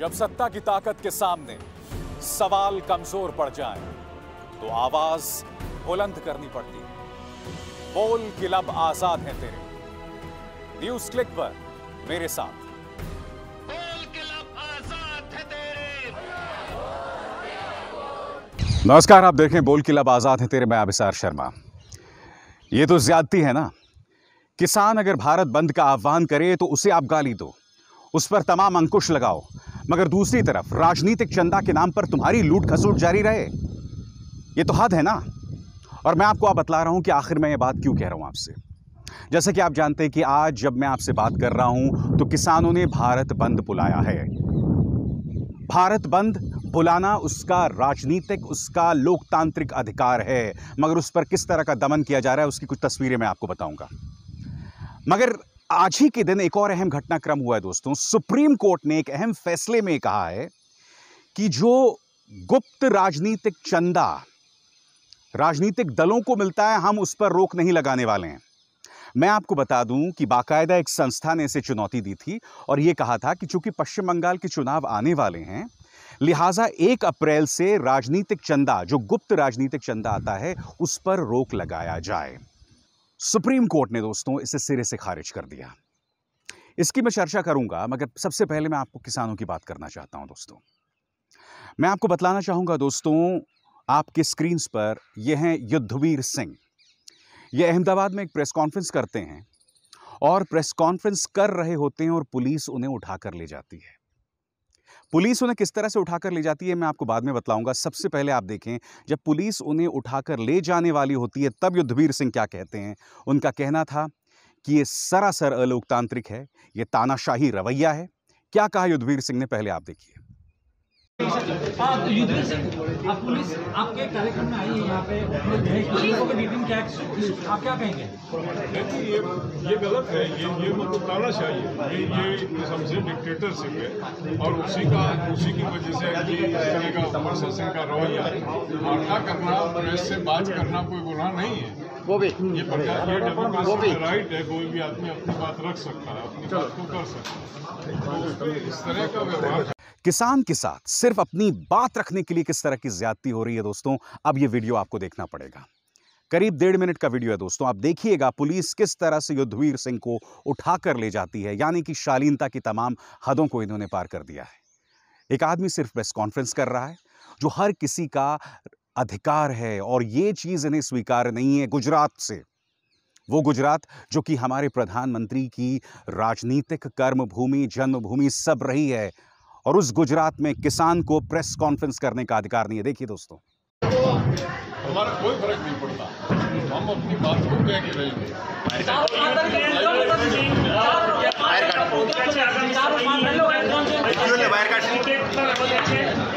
जब सत्ता की ताकत के सामने सवाल कमजोर पड़ जाए तो आवाज बुलंद करनी पड़ती है बोल के लब आजाद है तेरे न्यूज क्लिक पर मेरे साथ नमस्कार आप देखें बोल किलब लब आज़ाद है तेरे मैं अभिसार शर्मा ये तो ज़्यादती है ना किसान अगर भारत बंद का आह्वान करे तो उसे आप गाली दो उस पर तमाम अंकुश लगाओ मगर दूसरी तरफ राजनीतिक चंदा के नाम पर तुम्हारी लूट खसूट जारी रहे ये तो हद है ना और मैं आपको आप बतला रहा हूं कि आखिर मैं ये बात क्यों कह रहा हूं आपसे जैसे कि आप जानते हैं कि आज जब मैं आपसे बात कर रहा हूं तो किसानों ने भारत बंद बुलाया है भारत बंद बुलाना उसका राजनीतिक उसका लोकतांत्रिक अधिकार है मगर उस पर किस तरह का दमन किया जा रहा है उसकी कुछ तस्वीरें मैं आपको बताऊंगा मगर आज ही के दिन एक और अहम घटनाक्रम हुआ है दोस्तों सुप्रीम कोर्ट ने एक अहम फैसले में कहा है कि जो गुप्त राजनीतिक चंदा राजनीतिक दलों को मिलता है हम उस पर रोक नहीं लगाने वाले हैं मैं आपको बता दूं कि बाकायदा एक संस्था ने इसे चुनौती दी थी और यह कहा था कि चूंकि पश्चिम बंगाल के चुनाव आने वाले हैं लिहाजा एक अप्रैल से राजनीतिक चंदा जो गुप्त राजनीतिक चंदा आता है उस पर रोक लगाया जाए सुप्रीम कोर्ट ने दोस्तों इसे सिरे से खारिज कर दिया इसकी मैं चर्चा करूंगा मगर सबसे पहले मैं आपको किसानों की बात करना चाहता हूं दोस्तों मैं आपको बतलाना चाहूंगा दोस्तों आपके स्क्रीन्स पर यह हैं युद्धवीर सिंह ये अहमदाबाद में एक प्रेस कॉन्फ्रेंस करते हैं और प्रेस कॉन्फ्रेंस कर रहे होते हैं और पुलिस उन्हें उठाकर ले जाती है पुलिस उन्हें किस तरह से उठाकर ले जाती है मैं आपको बाद में बताऊंगा सबसे पहले आप देखें जब पुलिस उन्हें उठाकर ले जाने वाली होती है तब युद्धवीर सिंह क्या कहते हैं उनका कहना था कि ये सरासर अलोकतांत्रिक है ये तानाशाही रवैया है क्या कहा युद्धवीर सिंह ने पहले आप देखिए आप सिंह आप पुलिस आपके कार्यक्रम में आई है यहाँ पे मीटिंग क्या आप क्या कहेंगे देखिए ये ये गलत है ये ये मतलब तानाशाही है ये ये हमसे डिक्टेटरशिप है और उसी का उसी की वजह से ये तरह का प्रशासन का रवैया वार्ता करना प्रेस से बात करना कोई गुनाह नहीं है वो भी ये वो भी राइट है कोई भी आदमी अपनी बात रख सकता है अपनी बात को कर सकता तो है किसान के साथ सिर्फ अपनी बात रखने के लिए किस तरह की ज्यादती हो रही है दोस्तों अब ये वीडियो आपको देखना पड़ेगा करीब डेढ़ मिनट का वीडियो है दोस्तों आप देखिएगा पुलिस किस तरह से युद्धवीर सिंह को उठाकर ले जाती है यानी कि शालीनता की तमाम हदों को इन्होंने पार कर दिया है एक आदमी सिर्फ प्रेस कॉन्फ्रेंस कर रहा है जो हर किसी का अधिकार है और ये चीज़ इन्हें स्वीकार नहीं है गुजरात से वो गुजरात जो कि हमारे प्रधानमंत्री की राजनीतिक कर्म भूमि जन्मभूमि सब रही है और उस गुजरात में किसान को प्रेस कॉन्फ्रेंस करने का अधिकार नहीं है देखिए दोस्तों हमारा कोई फर्क नहीं पड़ता हम अपनी बात को कह के रहेंगे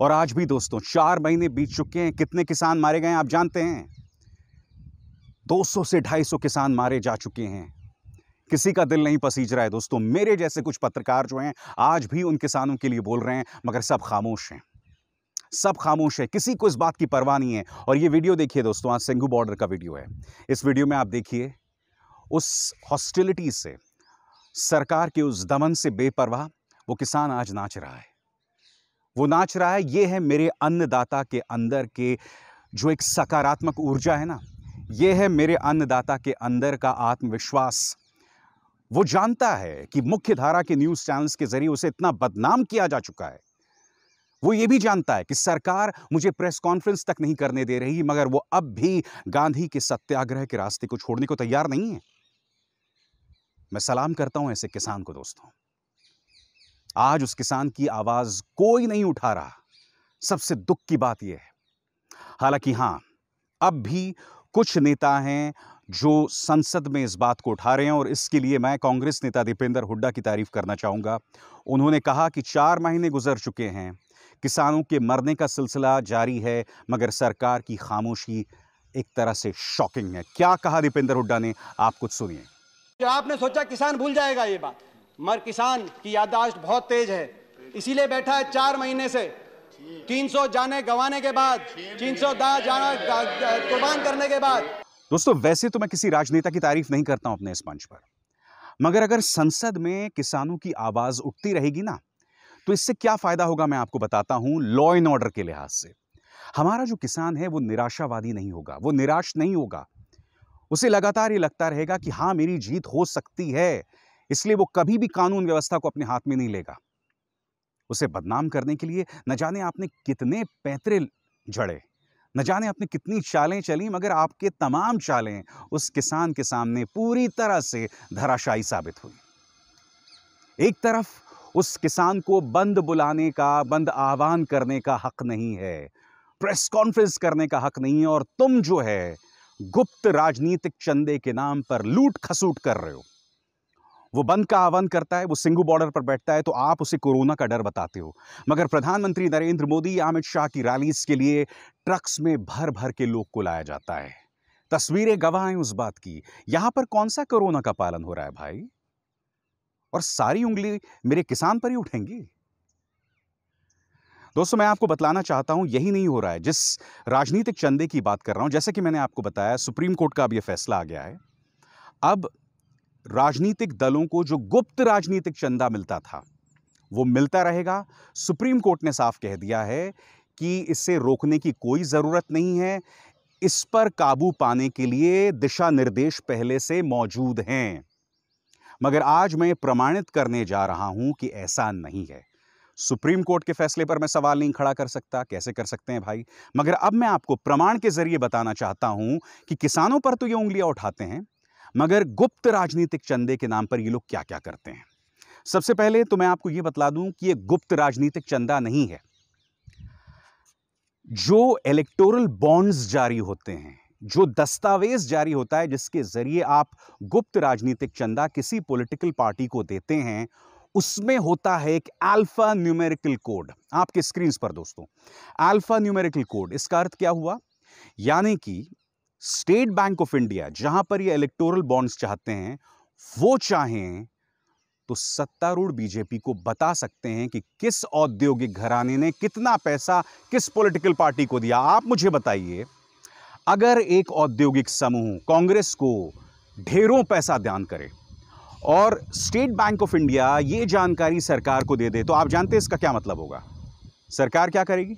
और आज भी दोस्तों चार महीने बीत चुके हैं कितने किसान मारे गए हैं आप जानते हैं 200 से 250 किसान मारे जा चुके हैं किसी का दिल नहीं पसीज रहा है दोस्तों मेरे जैसे कुछ पत्रकार जो हैं आज भी उन किसानों के लिए बोल रहे हैं मगर सब खामोश हैं सब खामोश है किसी को इस बात की परवाह नहीं है और ये वीडियो देखिए दोस्तों आज सिंगू बॉर्डर का वीडियो है इस वीडियो में आप देखिए उस हॉस्टिलिटी से सरकार के उस दमन से बेपरवाह वो किसान आज नाच रहा है वो नाच रहा है ये है मेरे अन्नदाता के अंदर के जो एक सकारात्मक ऊर्जा है ना ये है मेरे अन्नदाता के अंदर का आत्मविश्वास वो जानता है कि मुख्य धारा के न्यूज़ चैनल्स के ज़रिए उसे इतना बदनाम किया जा चुका है वो ये भी जानता है कि सरकार मुझे प्रेस कॉन्फ्रेंस तक नहीं करने दे रही मगर वो अब भी गांधी के सत्याग्रह के रास्ते को छोड़ने को तैयार नहीं है मैं सलाम करता हूं ऐसे किसान को दोस्तों आज उस किसान की आवाज़ कोई नहीं उठा रहा सबसे दुख की बात यह है हालांकि हां अब भी कुछ नेता हैं जो संसद में इस बात को उठा रहे हैं और इसके लिए मैं कांग्रेस नेता दीपेंद्र हुड्डा की तारीफ करना चाहूंगा उन्होंने कहा कि चार महीने गुजर चुके हैं किसानों के मरने का सिलसिला जारी है मगर सरकार की खामोशी एक तरह से शॉकिंग है क्या कहा दीपेंद्र हुड्डा ने आप कुछ सुनिए आपने सोचा किसान भूल जाएगा ये बात मगर किसान की यादाश्त बहुत तेज है इसीलिए बैठा है चार महीने से 300 जाने गवाने के बाद 300 सौ 310 जाना कुर्बान करने के बाद दोस्तों वैसे तो मैं किसी राजनेता की तारीफ नहीं करता हूं अपने इस मंच पर मगर अगर संसद में किसानों की आवाज उठती रहेगी ना तो इससे क्या फायदा होगा मैं आपको बताता हूं लॉ एंड ऑर्डर के लिहाज से हमारा जो किसान है वो निराशावादी नहीं होगा वो निराश नहीं होगा उसे लगातार ये लगता रहेगा कि हाँ मेरी जीत हो सकती है इसलिए वो कभी भी कानून व्यवस्था को अपने हाथ में नहीं लेगा उसे बदनाम करने के लिए न जाने आपने कितने पैतरे जड़े न जाने आपने कितनी चालें चली मगर आपके तमाम चालें उस किसान के सामने पूरी तरह से धराशायी साबित हुई एक तरफ उस किसान को बंद बुलाने का बंद आह्वान करने का हक नहीं है प्रेस कॉन्फ्रेंस करने का हक नहीं है और तुम जो है गुप्त राजनीतिक चंदे के नाम पर लूट खसूट कर रहे हो वो बंद का आह्वान करता है वो सिंगू बॉर्डर पर बैठता है तो आप उसे कोरोना का डर बताते हो मगर प्रधानमंत्री नरेंद्र मोदी या अमित शाह की रैली के लिए ट्रक्स में भर भर के लोग को लाया जाता है तस्वीरें गवाह हैं उस बात की यहां पर कौन सा कोरोना का पालन हो रहा है भाई और सारी उंगली मेरे किसान पर ही उठेंगी दोस्तों मैं आपको बतलाना चाहता हूं यही नहीं हो रहा है जिस राजनीतिक चंदे की बात कर रहा हूं जैसे कि मैंने आपको बताया सुप्रीम कोर्ट का अब यह फैसला आ गया है अब राजनीतिक दलों को जो गुप्त राजनीतिक चंदा मिलता था वो मिलता रहेगा सुप्रीम कोर्ट ने साफ कह दिया है कि इससे रोकने की कोई ज़रूरत नहीं है इस पर काबू पाने के लिए दिशा निर्देश पहले से मौजूद हैं मगर आज मैं प्रमाणित करने जा रहा हूं कि ऐसा नहीं है सुप्रीम कोर्ट के फैसले पर मैं सवाल नहीं खड़ा कर सकता कैसे कर सकते हैं भाई मगर अब मैं आपको प्रमाण के जरिए बताना चाहता हूं कि किसानों पर तो ये उंगलियां उठाते हैं मगर गुप्त राजनीतिक चंदे के नाम पर ये लोग क्या क्या करते हैं सबसे पहले तो मैं आपको ये बतला दूं कि ये गुप्त राजनीतिक चंदा नहीं है जो इलेक्टोरल बॉन्ड्स जारी होते हैं जो दस्तावेज जारी होता है जिसके ज़रिए आप गुप्त राजनीतिक चंदा किसी पॉलिटिकल पार्टी को देते हैं उसमें होता है एक अल्फा न्यूमेरिकल कोड आपके स्क्रीन पर दोस्तों अल्फा न्यूमेरिकल कोड इसका अर्थ क्या हुआ यानी कि स्टेट बैंक ऑफ इंडिया जहां पर ये इलेक्टोरल बॉन्ड्स चाहते हैं वो चाहें तो सत्तारूढ़ बीजेपी को बता सकते हैं कि किस औद्योगिक घराने ने कितना पैसा किस पॉलिटिकल पार्टी को दिया आप मुझे बताइए अगर एक औद्योगिक समूह कांग्रेस को ढेरों पैसा दान करे और स्टेट बैंक ऑफ इंडिया ये जानकारी सरकार को दे दे तो आप जानते हैं इसका क्या मतलब होगा सरकार क्या करेगी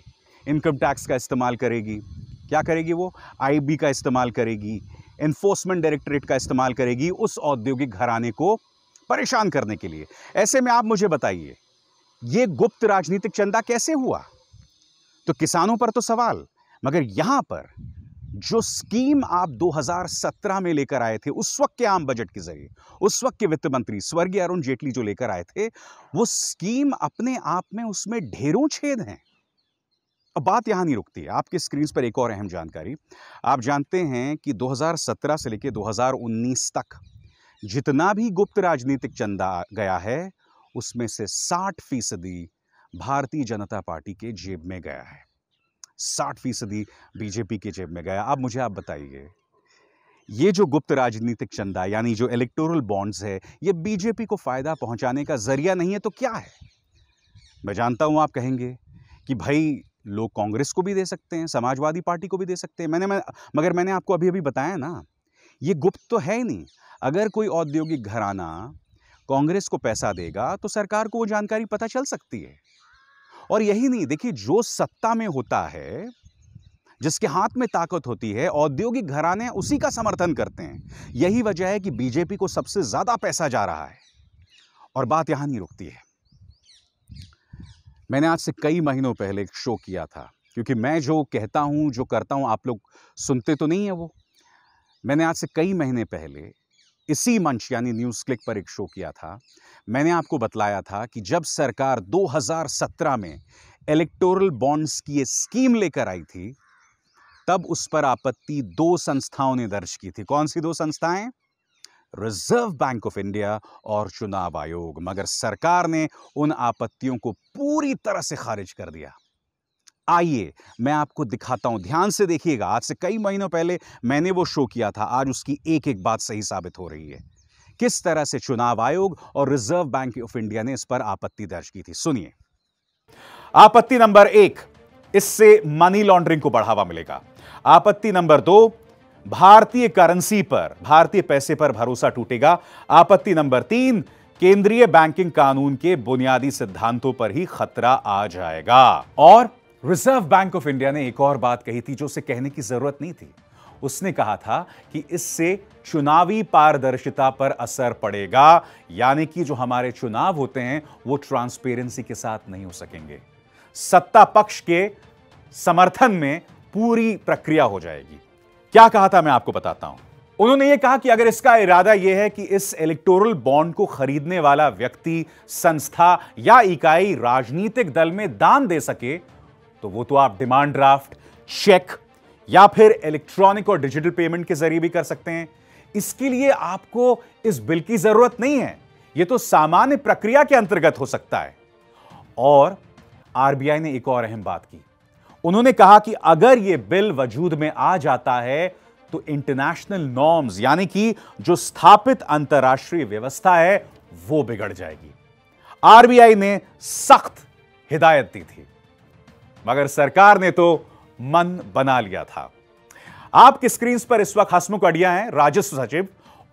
इनकम टैक्स का इस्तेमाल करेगी क्या करेगी वो आईबी का इस्तेमाल करेगी इन्फोर्समेंट डायरेक्टरेट का इस्तेमाल करेगी उस औद्योगिक घराने को परेशान करने के लिए ऐसे में आप मुझे बताइए ये गुप्त राजनीतिक चंदा कैसे हुआ तो किसानों पर तो सवाल मगर यहाँ पर जो स्कीम आप 2017 में लेकर आए थे उस वक्त के आम बजट के जरिए उस वक्त के वित्त मंत्री स्वर्गीय अरुण जेटली जो लेकर आए थे वो स्कीम अपने आप में उसमें ढेरों छेद हैं अब बात यहाँ नहीं रुकती है आपके स्क्रीन पर एक और अहम जानकारी आप जानते हैं कि 2017 से लेकर 2019 तक जितना भी गुप्त राजनीतिक चंदा गया है उसमें से 60 फीसदी भारतीय जनता पार्टी के जेब में गया है 60 फीसदी बीजेपी के जेब में गया अब मुझे आप बताइए ये जो गुप्त राजनीतिक चंदा यानी जो इलेक्टोरल बॉन्ड्स है ये बीजेपी को फ़ायदा पहुंचाने का जरिया नहीं है तो क्या है मैं जानता हूं आप कहेंगे कि भाई लोग कांग्रेस को भी दे सकते हैं समाजवादी पार्टी को भी दे सकते हैं मैंने मैं मगर मैंने आपको अभी अभी बताया ना ये गुप्त तो है ही नहीं अगर कोई औद्योगिक घराना कांग्रेस को पैसा देगा तो सरकार को वो जानकारी पता चल सकती है और यही नहीं देखिए जो सत्ता में होता है जिसके हाथ में ताकत होती है औद्योगिक घराने उसी का समर्थन करते हैं यही वजह है कि बीजेपी को सबसे ज़्यादा पैसा जा रहा है और बात यहाँ नहीं रुकती है मैंने आज से कई महीनों पहले एक शो किया था क्योंकि मैं जो कहता हूँ जो करता हूँ आप लोग सुनते तो नहीं है वो मैंने आज से कई महीने पहले इसी मंच यानी न्यूज़ क्लिक पर एक शो किया था मैंने आपको बतलाया था कि जब सरकार 2017 में इलेक्टोरल बॉन्ड्स की ये स्कीम लेकर आई थी तब उस पर आपत्ति दो संस्थाओं ने दर्ज की थी कौन सी दो संस्थाएं रिजर्व बैंक ऑफ इंडिया और चुनाव आयोग मगर सरकार ने उन आपत्तियों को पूरी तरह से खारिज कर दिया आइए मैं आपको दिखाता हूं ध्यान से देखिएगा आज से कई महीनों पहले मैंने वो शो किया था आज उसकी एक एक बात सही साबित हो रही है किस तरह से चुनाव आयोग और रिजर्व बैंक ऑफ इंडिया ने इस पर आपत्ति दर्ज की थी सुनिए आपत्ति नंबर एक इससे मनी लॉन्ड्रिंग को बढ़ावा मिलेगा आपत्ति नंबर दो भारतीय करेंसी पर भारतीय पैसे पर भरोसा टूटेगा आपत्ति नंबर तीन केंद्रीय बैंकिंग कानून के बुनियादी सिद्धांतों पर ही खतरा आ जाएगा और रिजर्व बैंक ऑफ इंडिया ने एक और बात कही थी जो उसे कहने की जरूरत नहीं थी उसने कहा था कि इससे चुनावी पारदर्शिता पर असर पड़ेगा यानी कि जो हमारे चुनाव होते हैं वो ट्रांसपेरेंसी के साथ नहीं हो सकेंगे सत्ता पक्ष के समर्थन में पूरी प्रक्रिया हो जाएगी क्या कहा था मैं आपको बताता हूं उन्होंने यह कहा कि अगर इसका इरादा यह है कि इस इलेक्टोरल बॉन्ड को खरीदने वाला व्यक्ति संस्था या इकाई राजनीतिक दल में दान दे सके तो वो तो आप डिमांड ड्राफ्ट चेक या फिर इलेक्ट्रॉनिक और डिजिटल पेमेंट के जरिए भी कर सकते हैं इसके लिए आपको इस बिल की जरूरत नहीं है यह तो सामान्य प्रक्रिया के अंतर्गत हो सकता है और आरबीआई ने एक और अहम बात की उन्होंने कहा कि अगर यह बिल वजूद में आ जाता है तो इंटरनेशनल नॉर्म्स यानी कि जो स्थापित अंतर्राष्ट्रीय व्यवस्था है वो बिगड़ जाएगी आरबीआई ने सख्त हिदायत दी थी मगर सरकार ने तो मन बना लिया था आपके स्क्रीन पर इस वक्त हसमुख अडिया हैं राजस्व सचिव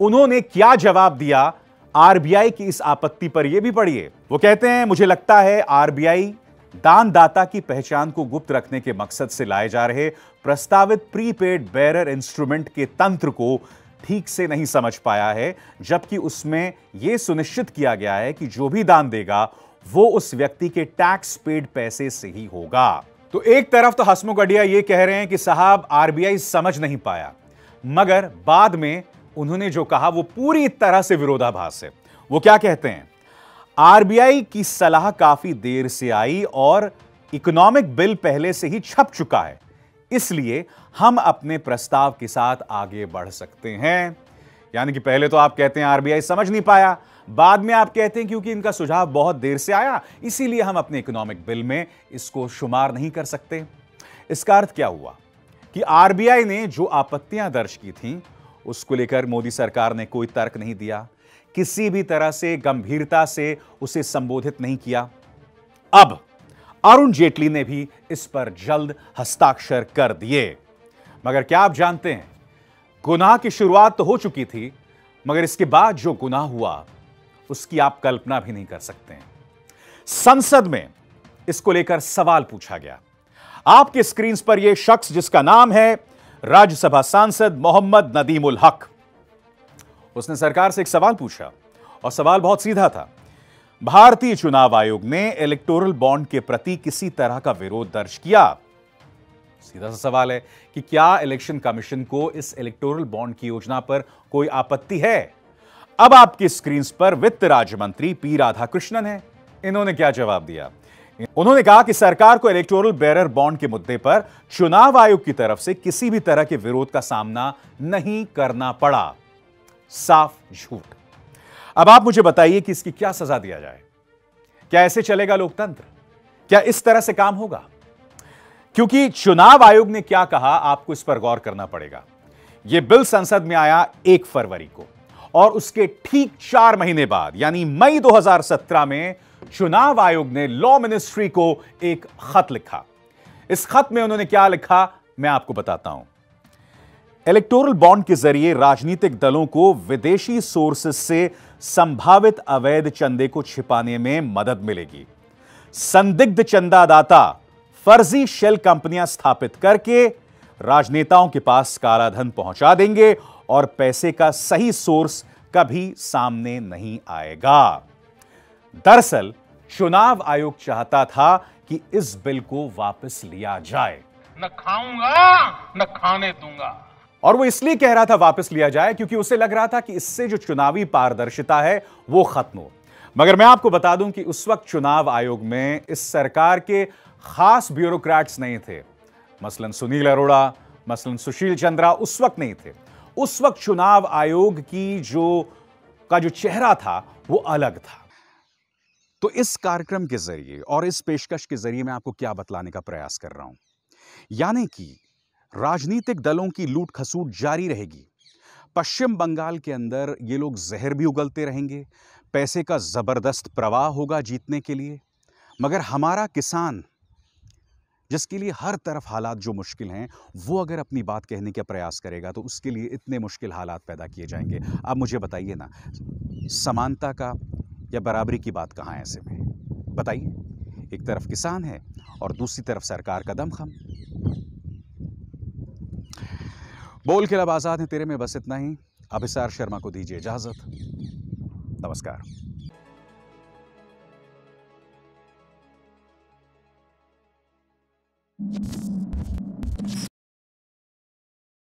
उन्होंने क्या जवाब दिया आरबीआई की इस आपत्ति पर यह भी पढ़िए वो कहते हैं मुझे लगता है आरबीआई दानदाता की पहचान को गुप्त रखने के मकसद से लाए जा रहे प्रस्तावित प्रीपेड बैरर इंस्ट्रूमेंट के तंत्र को ठीक से नहीं समझ पाया है जबकि उसमें यह सुनिश्चित किया गया है कि जो भी दान देगा वो उस व्यक्ति के टैक्स पेड पैसे से ही होगा तो एक तरफ तो हसमुख अडिया ये कह रहे हैं कि साहब आरबीआई समझ नहीं पाया मगर बाद में उन्होंने जो कहा वो पूरी तरह से विरोधाभास है वो क्या कहते हैं आरबीआई की सलाह काफी देर से आई और इकोनॉमिक बिल पहले से ही छप चुका है इसलिए हम अपने प्रस्ताव के साथ आगे बढ़ सकते हैं यानी कि पहले तो आप कहते हैं आरबीआई समझ नहीं पाया बाद में आप कहते हैं क्योंकि इनका सुझाव बहुत देर से आया इसीलिए हम अपने इकोनॉमिक बिल में इसको शुमार नहीं कर सकते इसका अर्थ क्या हुआ कि आरबीआई ने जो आपत्तियां दर्ज की थीं उसको लेकर मोदी सरकार ने कोई तर्क नहीं दिया किसी भी तरह से गंभीरता से उसे संबोधित नहीं किया अब अरुण जेटली ने भी इस पर जल्द हस्ताक्षर कर दिए मगर क्या आप जानते हैं गुनाह की शुरुआत तो हो चुकी थी मगर इसके बाद जो गुनाह हुआ उसकी आप कल्पना भी नहीं कर सकते हैं। संसद में इसको लेकर सवाल पूछा गया आपके स्क्रीन पर यह शख्स जिसका नाम है राज्यसभा सांसद मोहम्मद नदीमुल हक उसने सरकार से एक सवाल पूछा और सवाल बहुत सीधा था भारतीय चुनाव आयोग ने इलेक्टोरल बॉन्ड के प्रति किसी तरह का विरोध दर्ज किया सीधा सा सवाल है कि क्या इलेक्शन कमीशन को इस इलेक्टोरल बॉन्ड की योजना पर कोई आपत्ति है अब आपकी स्क्रीन पर वित्त राज्य मंत्री पी राधाकृष्णन है इन्होंने क्या जवाब दिया उन्होंने कहा कि सरकार को इलेक्टोरल बैरर बॉन्ड के मुद्दे पर चुनाव आयोग की तरफ से किसी भी तरह के विरोध का सामना नहीं करना पड़ा साफ झूठ अब आप मुझे बताइए कि इसकी क्या सजा दिया जाए क्या ऐसे चलेगा लोकतंत्र क्या इस तरह से काम होगा क्योंकि चुनाव आयोग ने क्या कहा आपको इस पर गौर करना पड़ेगा यह बिल संसद में आया एक फरवरी को और उसके ठीक चार महीने बाद यानी मई 2017 में चुनाव आयोग ने लॉ मिनिस्ट्री को एक खत लिखा इस खत में उन्होंने क्या लिखा मैं आपको बताता हूं इलेक्टोरल बॉन्ड के जरिए राजनीतिक दलों को विदेशी सोर्सेस से संभावित अवैध चंदे को छिपाने में मदद मिलेगी संदिग्ध चंदादाता फर्जी शेल कंपनियां स्थापित करके राजनेताओं के पास कालाधन पहुंचा देंगे और पैसे का सही सोर्स कभी सामने नहीं आएगा दरअसल चुनाव आयोग चाहता था कि इस बिल को वापस लिया जाए न खाऊंगा न खाने दूंगा और वो इसलिए कह रहा था वापस लिया जाए क्योंकि उसे लग रहा था कि इससे जो चुनावी पारदर्शिता है वो खत्म हो मगर मैं आपको बता दूं कि उस वक्त चुनाव आयोग में इस सरकार के खास ब्यूरोक्रेट्स नहीं थे मसलन सुनील अरोड़ा मसलन सुशील चंद्रा उस वक्त नहीं थे उस वक्त चुनाव आयोग की जो का जो चेहरा था वो अलग था तो इस कार्यक्रम के जरिए और इस पेशकश के जरिए मैं आपको क्या बतलाने का प्रयास कर रहा हूं यानी कि राजनीतिक दलों की लूट खसूट जारी रहेगी पश्चिम बंगाल के अंदर ये लोग जहर भी उगलते रहेंगे पैसे का ज़बरदस्त प्रवाह होगा जीतने के लिए मगर हमारा किसान जिसके लिए हर तरफ हालात जो मुश्किल हैं वो अगर अपनी बात कहने का प्रयास करेगा तो उसके लिए इतने मुश्किल हालात पैदा किए जाएंगे आप मुझे बताइए ना समानता का या बराबरी की बात कहाँ ऐसे में बताइए एक तरफ किसान है और दूसरी तरफ सरकार का दमखम बोल के लब आज़ाद हैं तेरे में बस इतना ही अभिसार शर्मा को दीजिए इजाज़त नमस्कार you